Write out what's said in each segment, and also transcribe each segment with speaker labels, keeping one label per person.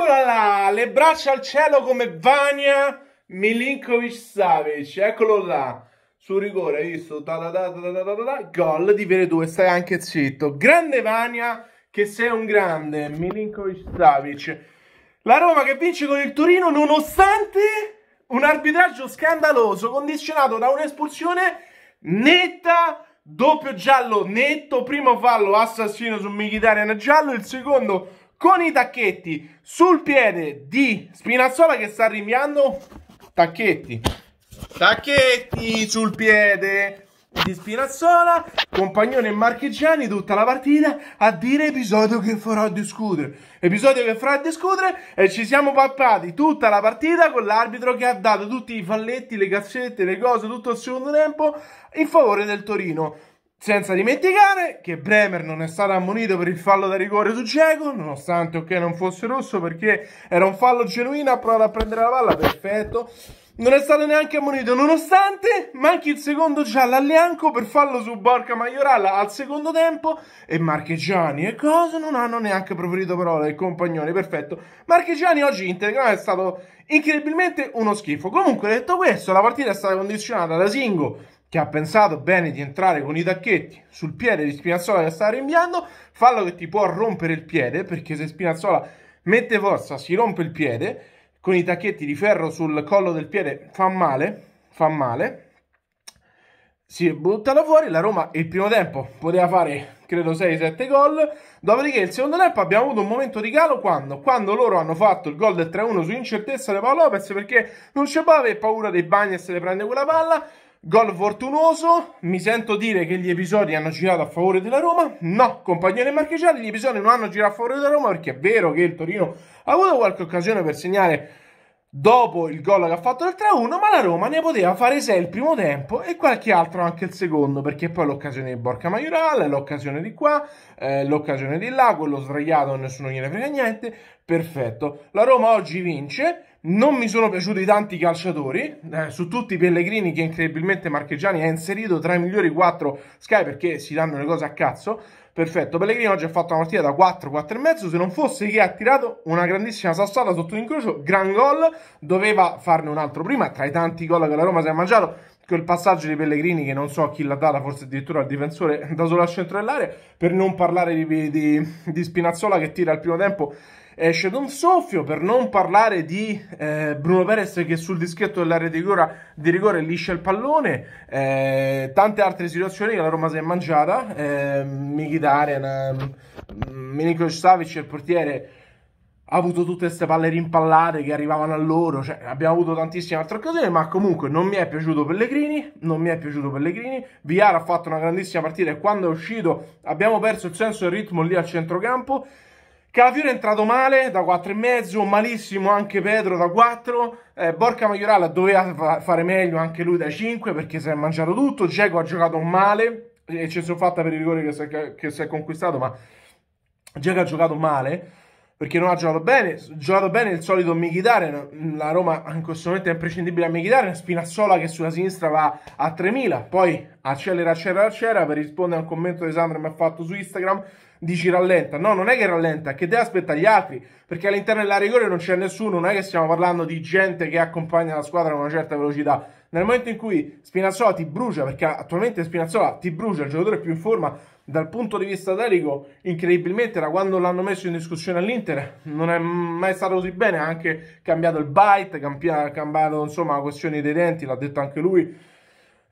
Speaker 1: Eccola là, le braccia al cielo come Vania Milinkovic Savic, eccolo là. Sul rigore, hai visto? Da, da, da, Gol di Veretù e stai anche zitto. Grande Vania, che sei un grande, Milinkovic Savic. La Roma che vince con il Torino nonostante un arbitraggio scandaloso condizionato da un'espulsione netta doppio giallo netto, primo fallo assassino su Mkhitaryan giallo, il secondo con i tacchetti sul piede di Spinazzola che sta rinviando tacchetti tacchetti sul piede di Spinazzola compagnone marchigiani tutta la partita a dire episodio che farò discutere episodio che farò discutere e ci siamo pappati tutta la partita con l'arbitro che ha dato tutti i falletti le cassette, le cose tutto il secondo tempo in favore del Torino senza dimenticare che Bremer non è stato ammonito per il fallo da rigore su Cieco, nonostante ok non fosse rosso perché era un fallo genuino, ha provato a prendere la palla, perfetto. Non è stato neanche ammonito, nonostante manchi il secondo giallo all'Ianco per fallo su Borca Maioralla al secondo tempo e Marchegiani e cosa non hanno neanche preferito parole il compagnone, perfetto. Marchegiani oggi in Telegram è stato incredibilmente uno schifo. Comunque detto questo, la partita è stata condizionata da Singo che ha pensato bene di entrare con i tacchetti sul piede di Spinazzola che sta rinviando, fallo che ti può rompere il piede, perché se Spinazzola mette forza, si rompe il piede, con i tacchetti di ferro sul collo del piede fa male, fa male, si è buttata fuori, la Roma il primo tempo poteva fare credo 6-7 gol, dopodiché il secondo tempo abbiamo avuto un momento di calo quando, quando loro hanno fatto il gol del 3-1 su incertezza di Paolo Lopez perché non c'è paura dei Bagnets se le prende quella palla, Gol fortunoso, mi sento dire che gli episodi hanno girato a favore della Roma. No, compagnone marchigiani, gli episodi non hanno girato a favore della Roma perché è vero che il Torino ha avuto qualche occasione per segnare dopo il gol che ha fatto del 3-1, ma la Roma ne poteva fare 6 il primo tempo e qualche altro anche il secondo, perché poi l'occasione di Borca Maiorale, l'occasione di qua, eh, l'occasione di là, quello sdraiato, nessuno gliene frega niente, perfetto. La Roma oggi vince, non mi sono piaciuti tanti calciatori, eh, su tutti Pellegrini che incredibilmente Marchegiani ha inserito tra i migliori 4 Sky perché si danno le cose a cazzo. Perfetto, Pellegrini oggi ha fatto una partita da 4, 4,5. se non fosse che ha tirato una grandissima sassata sotto l'incrocio, gran gol, doveva farne un altro prima, tra i tanti gol che la Roma si è mangiato, quel passaggio di Pellegrini che non so a chi l'ha data, forse addirittura al difensore da solo al centro dell'area, per non parlare di, di, di Spinazzola che tira al primo tempo esce da un soffio, per non parlare di eh, Bruno Perez che sul dischetto dell'area di, di rigore, liscia il pallone, eh, tante altre situazioni che la Roma si è mangiata, eh, Mkhitaryan, ehm, Milinkovic Savic il portiere ha avuto tutte queste palle rimpallate che arrivavano a loro, cioè, abbiamo avuto tantissime altre occasioni, ma comunque non mi è piaciuto Pellegrini, non mi è piaciuto Pellegrini, Villar ha fatto una grandissima partita e quando è uscito abbiamo perso il senso del ritmo lì al centrocampo, Caviore è entrato male da 4,5, malissimo anche Pedro da 4, eh, Borca Maioral doveva fare meglio anche lui da 5 perché si è mangiato tutto, Geco ha giocato male e ci sono fatta per il rigore che, che si è, conquistato, ma Geco ha giocato male perché non ha giocato bene, ha giocato bene il solito Michitarian, la Roma in questo momento è imprescindibile a Michitarian, Spinazzola che sulla sinistra va a 3.000, poi accelera, accelera, accelera per rispondere a un commento che Sandro mi ha fatto su Instagram, dici rallenta. No, non è che rallenta, è che deve aspettare gli altri, perché all'interno della rigore non c'è nessuno, non è che stiamo parlando di gente che accompagna la squadra con una certa velocità. Nel momento in cui Spinazzola ti brucia, perché attualmente Spinazzola ti brucia, il giocatore più in forma dal punto di vista tecnico, incredibilmente da quando l'hanno messo in discussione all'Inter non è mai stato così bene, ha anche cambiato il bite, cambiato, cambiato insomma questione dei denti, l'ha detto anche lui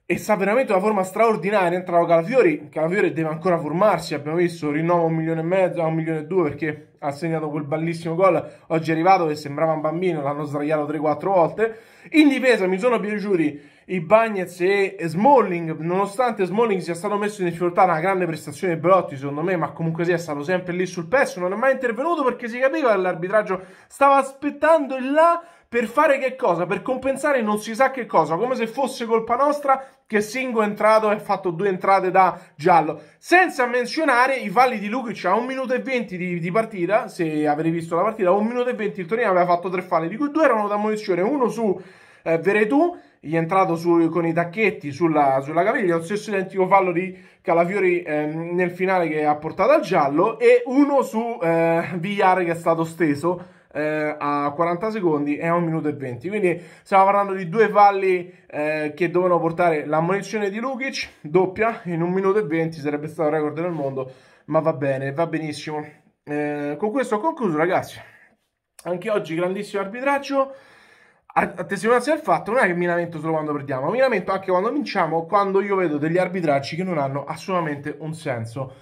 Speaker 1: e sta veramente una forma straordinaria. Entrano Calafiori, Calafiori deve ancora formarsi, abbiamo visto, rinnova un milione e mezzo, a un milione e due perché ha segnato quel bellissimo gol. Oggi è arrivato che sembrava un bambino, l'hanno sdraiato 3-4 volte. In difesa mi sono piaciuti i Bagnets e Smalling, nonostante Smalling sia stato messo in difficoltà, una grande prestazione di Belotti secondo me, ma comunque sia stato sempre lì sul pezzo, non è mai intervenuto perché si capiva che l'arbitraggio stava aspettando il là per fare che cosa? Per compensare non si sa che cosa, come se fosse colpa nostra che Singo è entrato e ha fatto due entrate da giallo. Senza menzionare i falli di Lukic a 1 minuto e 20 di, di partita, se avete visto la partita, a 1 minuto e 20 il Torino aveva fatto tre falli, di cui due erano da munizione, uno su eh, Veretù, gli è entrato su, con i tacchetti sulla, sulla caviglia, lo stesso identico fallo di Calafiori eh, nel finale che ha portato al giallo, e uno su eh, Vigliare che è stato steso eh, a 40 secondi e a 1 minuto e 20. Quindi stiamo parlando di due falli eh, che dovevano portare l'ammonizione di Lukic, doppia, in 1 minuto e 20, sarebbe stato il record del mondo, ma va bene, va benissimo. Eh, con questo ho concluso ragazzi. Anche oggi grandissimo arbitraggio a testimonianza del fatto non è che mi lamento solo quando perdiamo, mi lamento anche quando vinciamo, quando io vedo degli arbitraggi che non hanno assolutamente un senso.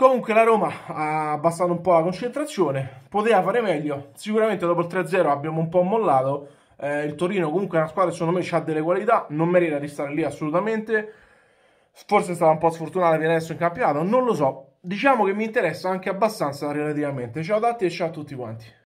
Speaker 1: Comunque la Roma ha abbassato un po' la concentrazione, poteva fare meglio, sicuramente dopo il 3-0 abbiamo un po' mollato, eh, il Torino comunque è una squadra che secondo me ha delle qualità, non merita di stare lì assolutamente, forse è stata un po' sfortunata per adesso in campionato, non lo so, diciamo che mi interessa anche abbastanza relativamente. Ciao a tutti e ciao a tutti quanti.